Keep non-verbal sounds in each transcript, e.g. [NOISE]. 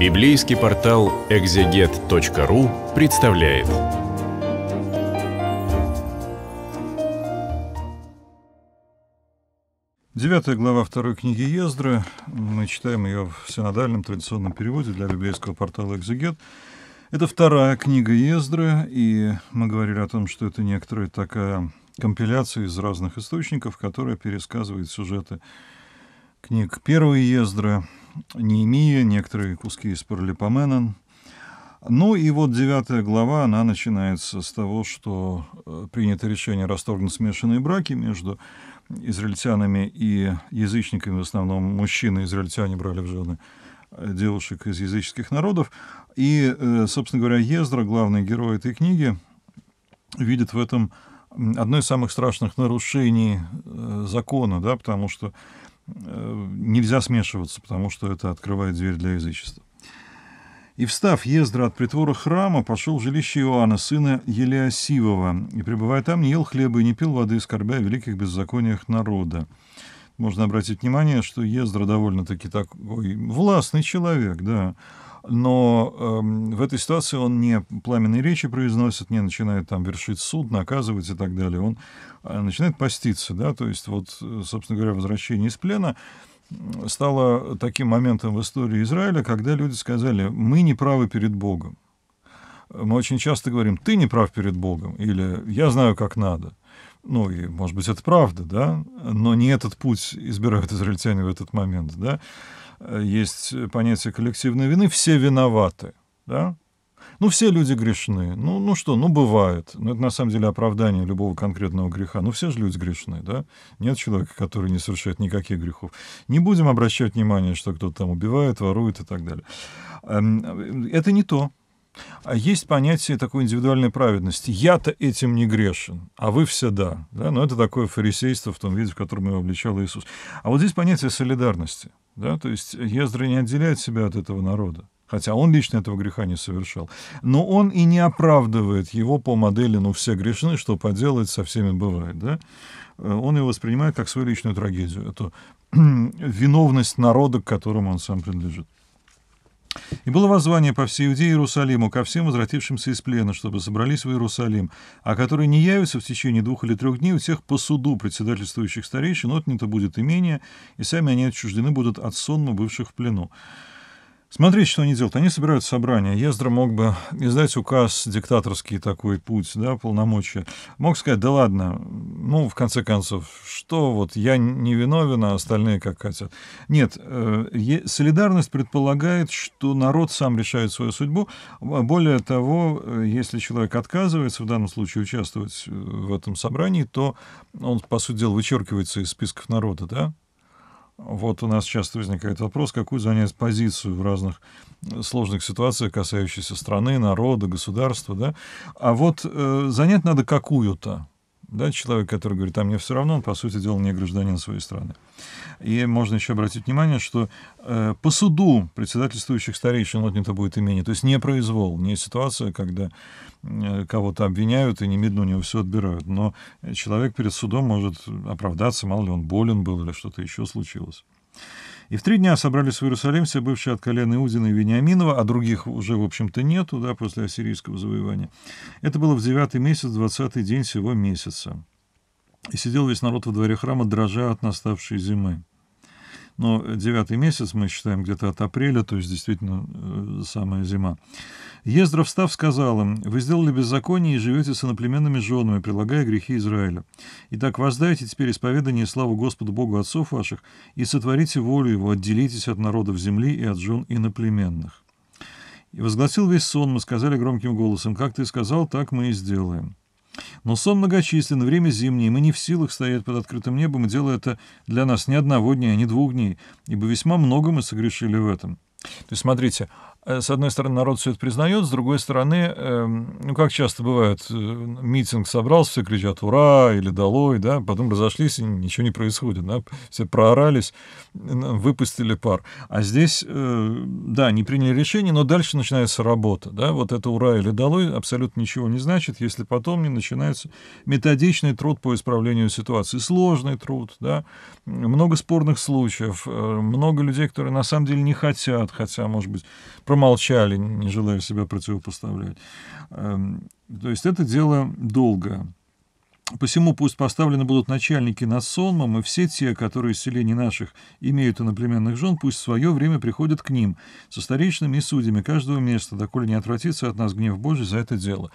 Библейский портал экзегет.ру представляет. Девятая глава второй книги Ездры. Мы читаем ее в синодальном традиционном переводе для библейского портала «Экзегет». Это вторая книга Ездры, и мы говорили о том, что это некоторая такая компиляция из разных источников, которая пересказывает сюжеты книг первой Ездры, Неемия, некоторые куски из Паралипоменон. Ну и вот девятая глава, она начинается с того, что э, принято решение расторгнуть смешанные браки между израильтянами и язычниками, в основном мужчины израильтяне брали в жены э, девушек из языческих народов. И, э, собственно говоря, Ездра, главный герой этой книги, видит в этом одно из самых страшных нарушений закона, да, потому что Э, нельзя смешиваться, потому что это открывает дверь для язычества. И, встав Ездра от притвора храма, пошел в жилище Иоанна, сына Елеосивова, и, пребывая там, не ел хлеба и не пил воды, скорбя о великих беззакониях народа. Можно обратить внимание, что Ездра довольно-таки такой властный человек, да, но э, в этой ситуации он не пламенные речи произносит, не начинает там вершить суд, наказывать и так далее. Он э, начинает поститься, да, то есть вот, э, собственно говоря, возвращение из плена стало таким моментом в истории Израиля, когда люди сказали, мы не правы перед Богом. Мы очень часто говорим, ты не прав перед Богом, или я знаю, как надо. Ну, и, может быть, это правда, да, но не этот путь избирают [LAUGHS] израильтяне в этот момент, да. Э, есть понятие коллективной вины, все виноваты, да? Ну, все люди грешны. Ну, ну что, ну, бывает. но ну, это на самом деле оправдание любого конкретного греха. Ну, все же люди грешны, да? Нет человека, который не совершает никаких грехов. Не будем обращать внимание, что кто-то там убивает, ворует и так далее. Эм, э, это не то. А есть понятие такой индивидуальной праведности. Я-то этим не грешен, а вы все да. да? Но это такое фарисейство в том виде, в котором его обличал Иисус. А вот здесь понятие солидарности. Да? То есть Ездра не отделяет себя от этого народа хотя он лично этого греха не совершал. Но он и не оправдывает его по модели «ну все грешны, что поделать, со всеми бывает». Да? Э, он его воспринимает как свою личную трагедию, эту [CLEARS THROAT] виновность народа, к которому он сам принадлежит. И было воззвание по всей Иудее Иерусалиму ко всем возвратившимся из плена, чтобы собрались в Иерусалим, а которые не явятся в течение двух или трех дней у тех по суду председательствующих старейшин, отнято будет имение, и сами они отчуждены будут от сонма бывших в плену. Смотрите, что они делают. Они собирают собрание. Ездра мог бы издать указ, диктаторский такой путь, да, полномочия. Мог сказать, да ладно, ну, в конце концов, что вот, я не виновен, а остальные как хотят. Нет, э, солидарность предполагает, что народ сам решает свою судьбу. Э, более того, э, если человек отказывается, в данном случае, участвовать э, в этом собрании, то он, по сути дела, вычеркивается из списков народа, да, вот у нас часто возникает вопрос, какую занять позицию в разных э, сложных ситуациях, касающихся страны, народа, государства. Да? А вот э, занять надо какую-то. Да, человек, который говорит, а мне все равно, он, по сути дела, не гражданин своей страны. И можно еще обратить внимание, что э, по суду председательствующих старейшин отнято будет имение. То есть не произвол, не ситуация, когда э, кого-то обвиняют и немедленно у него все отбирают. Но человек перед судом может оправдаться, мало ли он болен был или что-то еще случилось. И в три дня собрались в Иерусалим все бывшие от колена Иудина и Вениаминова, а других уже, в общем-то, нету, да, после ассирийского завоевания. Это было в девятый месяц, двадцатый день всего месяца. И сидел весь народ во дворе храма, дрожа от наставшей зимы но ну, девятый месяц мы считаем где-то от апреля, то есть действительно э, самая зима. Ездра, встав, сказал им, «Вы сделали беззаконие и живете с иноплеменными женами, прилагая грехи Израиля. Итак, воздайте теперь исповедание и славу Господу Богу отцов ваших, и сотворите волю его, отделитесь от народов земли и от жен иноплеменных». И возгласил весь сон, мы сказали громким голосом, «Как ты сказал, так мы и сделаем». Но сон многочислен, время зимнее, мы не в силах стоять под открытым небом, и дело это для нас ни одного дня, ни двух дней, ибо весьма много мы согрешили в этом. То есть, смотрите, Э, с одной стороны, народ все это признает, с другой стороны, эм, ну, как часто бывает, э, митинг собрался, все кричат «Ура!» или «Долой!», да, потом разошлись, и ничего не происходит, да, все проорались, выпустили пар. А здесь, э, да, не приняли решение, но дальше начинается работа, да, вот это «Ура!» или «Долой!» абсолютно ничего не значит, если потом не начинается методичный труд по исправлению ситуации, сложный труд, да, много спорных случаев, много людей, которые на самом деле не хотят, хотя, может быть, промолчали, не желая себя противопоставлять. Эм, то есть это дело долгое. Посему пусть поставлены будут начальники над сонмом, и все те, которые из селений наших имеют иноплеменных жен, пусть в свое время приходят к ним, со старичными и судьями каждого места, доколе не отвратится от нас гнев Божий за это дело».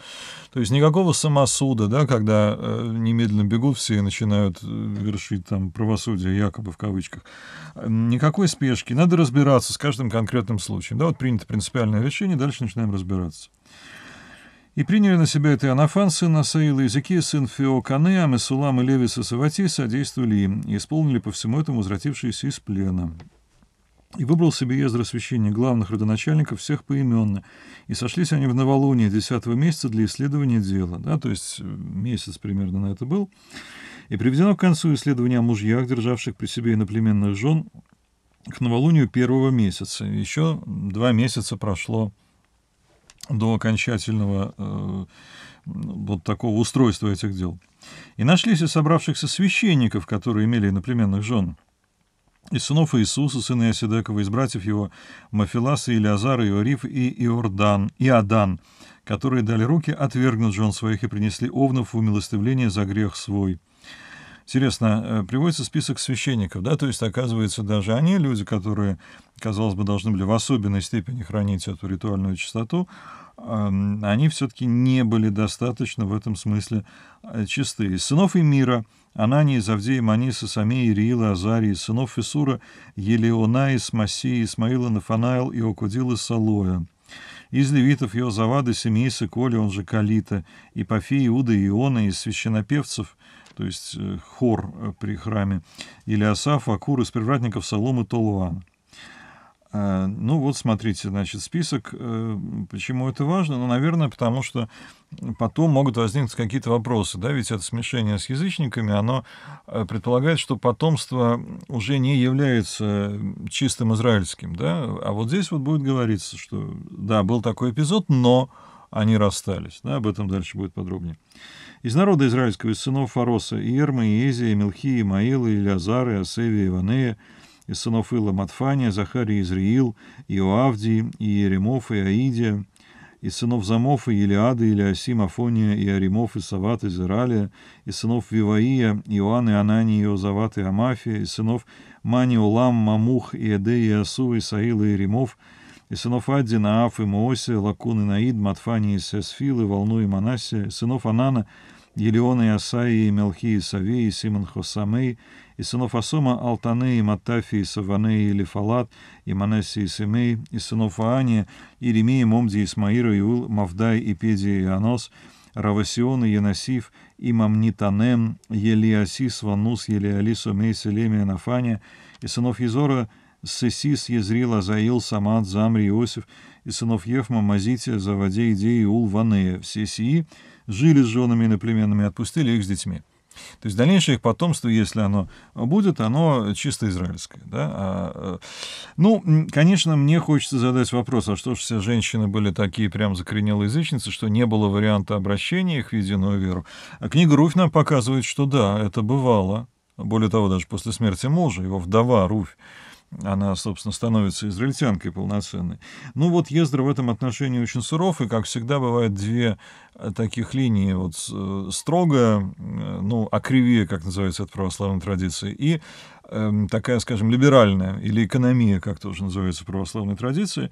То есть никакого самосуда, да, когда э, немедленно бегут все и начинают э, вершить там правосудие, якобы в кавычках. Никакой спешки. Надо разбираться с каждым конкретным случаем. Да, вот принято принципиальное решение, дальше начинаем разбираться и приняли на себя это Анафан, сын Асаила Языки, сын Феоканы, а и Левиса Савати содействовали им, и исполнили по всему этому возвратившиеся из плена. И выбрал себе Ездра священник главных родоначальников всех поименно. И сошлись они в новолуние 10 месяца для исследования дела. Да, то есть э, месяц примерно на это был. И приведено к концу исследование о мужьях, державших при себе иноплеменных жен, к новолунию первого месяца. Еще два месяца прошло до окончательного э, вот такого устройства этих дел. И нашлись и собравшихся священников, которые имели иноплеменных жен, и сынов Иисуса, сына Иосидекова, из братьев его Мафиласа, Илиазара, Иориф и Иордан, и Адан, которые дали руки отвергнуть жен своих и принесли овнов в умилостивление за грех свой». Интересно, э, приводится список священников, да, то есть, оказывается, даже они, люди, которые, казалось бы, должны были в особенной степени хранить эту ритуальную чистоту, они все-таки не были достаточно в этом смысле э, чистые. Сынов сынов Эмира, Анании, Завдея, Маниса, Самея, Ириила, Азарии, сынов Фисура, Елеона, Исмасии, Исмаила, Нафанаил и Окудила, Салоя. Из левитов Иозавада, Семииса, Коли, он же Калита, Ипофия, Иуда, Иона, из священопевцев – то есть э, хор э, при храме Илиасаф, Акур из привратников Соломы Толуана. Э, ну вот смотрите, значит, список. Почему это важно? Ну, наверное, потому что потом могут возникнуть какие-то вопросы, да, ведь это смешение с язычниками, оно предполагает, что потомство уже не является чистым израильским, да, а вот здесь вот будет говориться, что да, был такой эпизод, но они расстались. Да, об этом дальше будет подробнее. Из народа израильского, из сынов Фароса, Иермы Ирма, и Езия, и Мелхи, и Маила, и Лязары, и Асевия, и Иванея, из сынов Ила Матфания, Захария, Изриил, Иоавдии, и Еремов, и Аидия, из сынов Замофа, Елиады, Илиасим, Афония, и Аримов, и Сават, и Зералия, из сынов Виваия, Иоанн, и Анани, и Иозават, и Амафия, из сынов Маниулам, Мамух, и Эде, и Асу, и и Римов, и сынов Адди, Нааф и Моосия, Лакун и Наид, Матфани и Сесфил, и Волну и Манасия, сынов Анана, Елеона и Асаи, и Мелхи и Сави и Симон Хосамей, и сынов Асома, Алтаны и Матафи, и Саваней, и Лифалат и Манесси и Семей, и сынов Аания, Иеремия, Момди, и Смаира и Ул Мавдай, и Педи и Анос, Равасион и Янасиф, и Мамнитанем, Елиасис, Ванус, Елиалису, Мей Селемия Нафания, и сынов Езора, Сеси съезрил Азаил, Самат, Замри, Иосиф и сынов Ефма, Мазития, Заводе Идеи, Ул, Ванея. Все сии жили с женами и наплеменными, отпустили их с детьми. То есть дальнейшее их потомство, если оно будет, оно чисто израильское. Да? А, э, ну, конечно, мне хочется задать вопрос, а что же все женщины были такие прям закоренелые язычницы, что не было варианта обращения их в единую веру? А книга Руфь нам показывает, что да, это бывало. Более того, даже после смерти мужа, его вдова Руфь она, собственно, становится израильтянкой полноценной. Ну вот Ездра в этом отношении очень суров, и, как всегда, бывают две э, таких линии, вот э, строго, э, ну, окривее, как называется это православной традиции, и Эм, такая, скажем, либеральная или экономия, как тоже называется в православной традиции,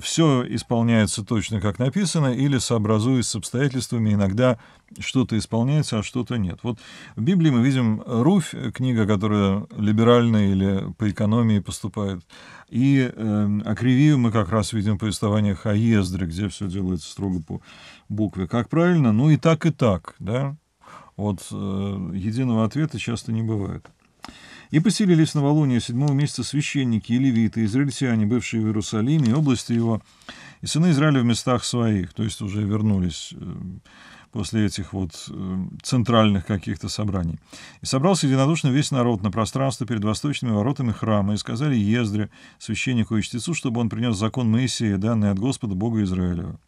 все исполняется точно как написано или сообразуясь с обстоятельствами, иногда что-то исполняется, а что-то нет. Вот в Библии мы видим Руфь, э, книга, которая либеральная или по экономии поступает, и э, эм, Акривию мы как раз видим повествованиях Хаездры, где все делается строго по букве. Как правильно? Ну и так, и так, да? Вот э, единого ответа часто не бывает. И поселились в новолуние седьмого месяца священники и левиты, израильтяне, бывшие в Иерусалиме и области его, и сыны Израиля в местах своих, то есть уже вернулись э, после этих вот э, центральных каких-то собраний. И собрался единодушно весь народ на пространство перед восточными воротами храма, и сказали Ездре, священнику и чтецу, чтобы он принес закон Моисея, данный от Господа Бога Израилева.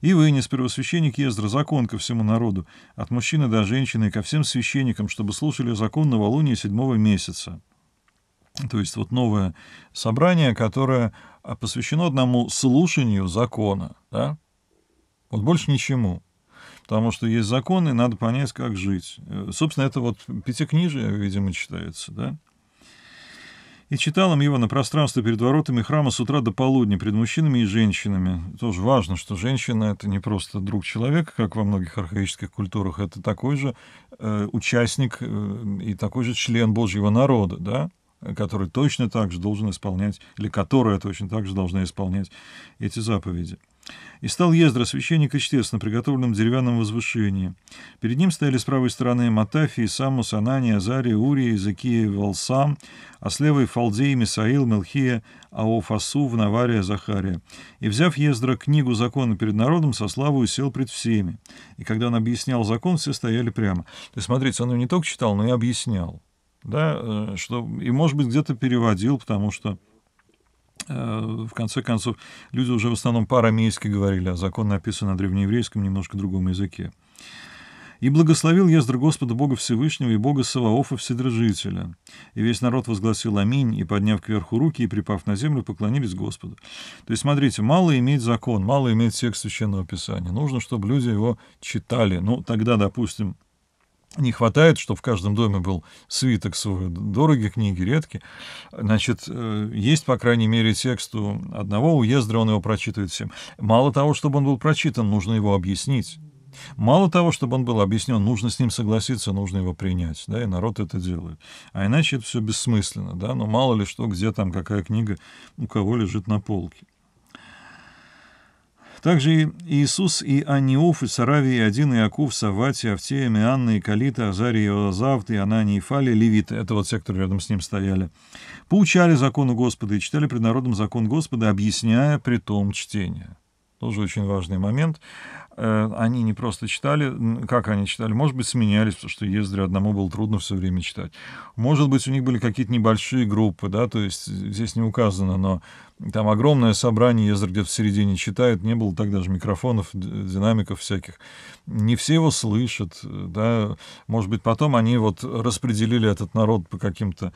И вынес первосвященник Ездра закон ко всему народу, от мужчины до женщины, ко всем священникам, чтобы слушали закон на Волунии седьмого месяца. То есть вот новое собрание, которое посвящено одному слушанию закона, да? Вот больше ничему потому что есть законы, надо понять, как жить. Э, собственно, это вот пятикнижие, видимо, читается, да? И читал им его на пространстве перед воротами храма с утра до полудня перед мужчинами и женщинами. Тоже важно, что женщина — это не просто друг человека, как во многих архаических культурах, это такой же э, участник э, и такой же член Божьего народа, да? который точно так же должен исполнять, или которая точно так же должна исполнять эти заповеди. И стал Ездра, священник, и чтец на приготовленном деревянном возвышении. Перед ним стояли с правой стороны Матафий, Самус, Анания, Азария, Урия, Изакия, Волсам, а с левой — Фалдей, Мисаил, Мелхия, Аофасу, Навария, Захария. И, взяв Ездра книгу закона перед народом, со славою сел пред всеми. И когда он объяснял закон, все стояли прямо. То есть, смотрите, он не только читал, но и объяснял. Да, э, что, и, может быть, где-то переводил, потому что Э, в конце концов, люди уже в основном по-арамейски говорили, а закон написан на древнееврейском, немножко другом языке. «И благословил Ездр Господа Бога Всевышнего и Бога Саваофа Вседержителя. И весь народ возгласил Аминь, и, подняв кверху руки и припав на землю, поклонились Господу». То есть, смотрите, мало иметь закон, мало иметь текст Священного Писания. Нужно, чтобы люди его читали. Ну, тогда, допустим, не хватает, чтобы в каждом доме был свиток свой, дорогие книги, редкие. Значит, э, есть, по крайней мере, тексту одного уезда, он его прочитывает всем. Мало того, чтобы он был прочитан, нужно его объяснить. Мало того, чтобы он был объяснен, нужно с ним согласиться, нужно его принять, да, и народ это делает. А иначе это все бессмысленно, да, но мало ли что, где там какая книга у кого лежит на полке. Также Иисус и Аниоф, и Саравий, и Один, и Акув, Савати, Автея, Мианна, и Калита, Азарий, Иозавт, и Анани, и Фали, Левиты, это вот те, рядом с ним стояли, поучали закону Господа и читали пред народом закон Господа, объясняя при том чтение. Тоже очень важный момент. Э, они не просто читали, как они читали, может быть, сменялись, потому что Ездре одному было трудно все время читать. Может быть, у них были какие-то небольшие группы, да, то есть здесь не указано, но там огромное собрание, Ездре где-то в середине читает, не было тогда же микрофонов, динамиков всяких. Не все его слышат, да, может быть, потом они вот распределили этот народ по каким-то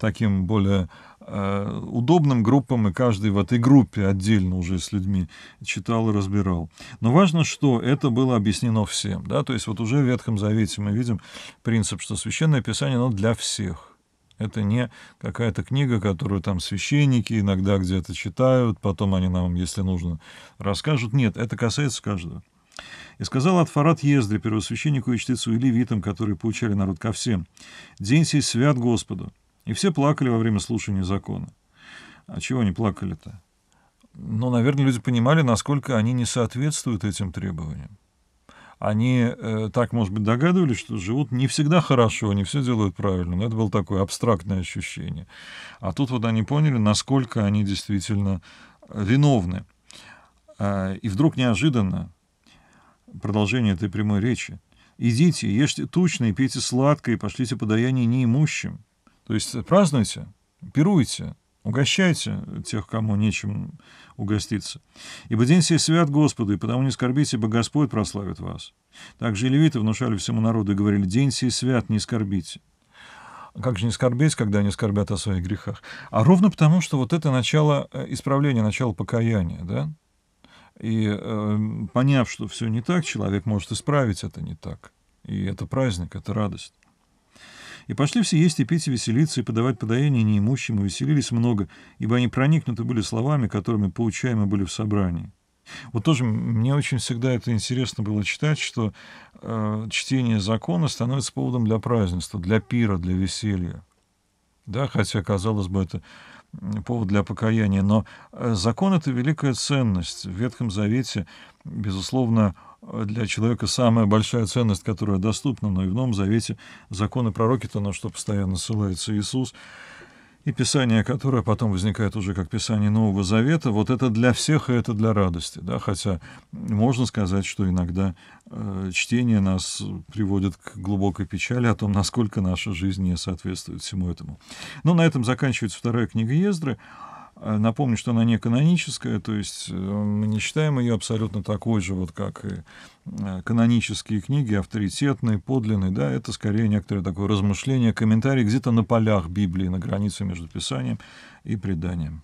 таким более э, удобным группам, и каждый в этой группе отдельно уже с людьми читал и разбирал. Но важно, что это было объяснено всем. Да? То есть вот уже в Ветхом Завете мы видим принцип, что Священное Писание оно для всех. Это не какая-то книга, которую там священники иногда где-то читают, потом они нам, если нужно, расскажут. Нет, это касается каждого. И сказал Атфарат Ездре, первосвященнику и чтецу и левитам, которые получали народ ко всем, «День сей свят Господу». И все плакали во время слушания закона. А чего они плакали-то? Но, наверное, люди понимали, насколько они не соответствуют этим требованиям. Они э, так, может быть, догадывались, что живут не всегда хорошо, не все делают правильно, но это было такое абстрактное ощущение. А тут вот они поняли, насколько они действительно э, виновны. Э, и вдруг неожиданно продолжение этой прямой речи. «Идите, ешьте тучно и пейте сладкое, и пошлите подаяние неимущим». То есть э, празднуйте, пируйте, Угощайте тех, кому нечем угоститься. Ибо день сей свят Господу, и потому не скорбите, ибо Господь прославит вас. Также и левиты внушали всему народу и говорили, день сей свят, не скорбите. А как же не скорбеть, когда они скорбят о своих грехах? А ровно потому, что вот это начало э, исправления, начало покаяния, да? И э, поняв, что все не так, человек может исправить это не так. И это праздник, это радость. И пошли все есть и пить и веселиться, и подавать подаяние неимущим, и веселились много, ибо они проникнуты были словами, которыми поучаемы были в собрании. Вот тоже мне очень всегда это интересно было читать, что э, чтение закона становится поводом для празднества, для пира, для веселья. Да, хотя, казалось бы, это повод для покаяния. Но э, закон — это великая ценность. В Ветхом Завете, безусловно, для человека самая большая ценность, которая доступна, но и в Новом Завете законы пророки-то, на что постоянно ссылается Иисус, и Писание, которое потом возникает уже как Писание Нового Завета, вот это для всех и это для радости. Да? Хотя можно сказать, что иногда э, чтение нас приводит к глубокой печали о том, насколько наша жизнь не соответствует всему этому. Но ну, на этом заканчивается вторая книга Ездры. Э, напомню, что она не каноническая, то есть э, мы не считаем ее абсолютно такой же, вот как и э, канонические книги, авторитетные, подлинные, да, это скорее некоторое такое размышление, комментарий где-то на полях Библии, на границе между Писанием и преданием.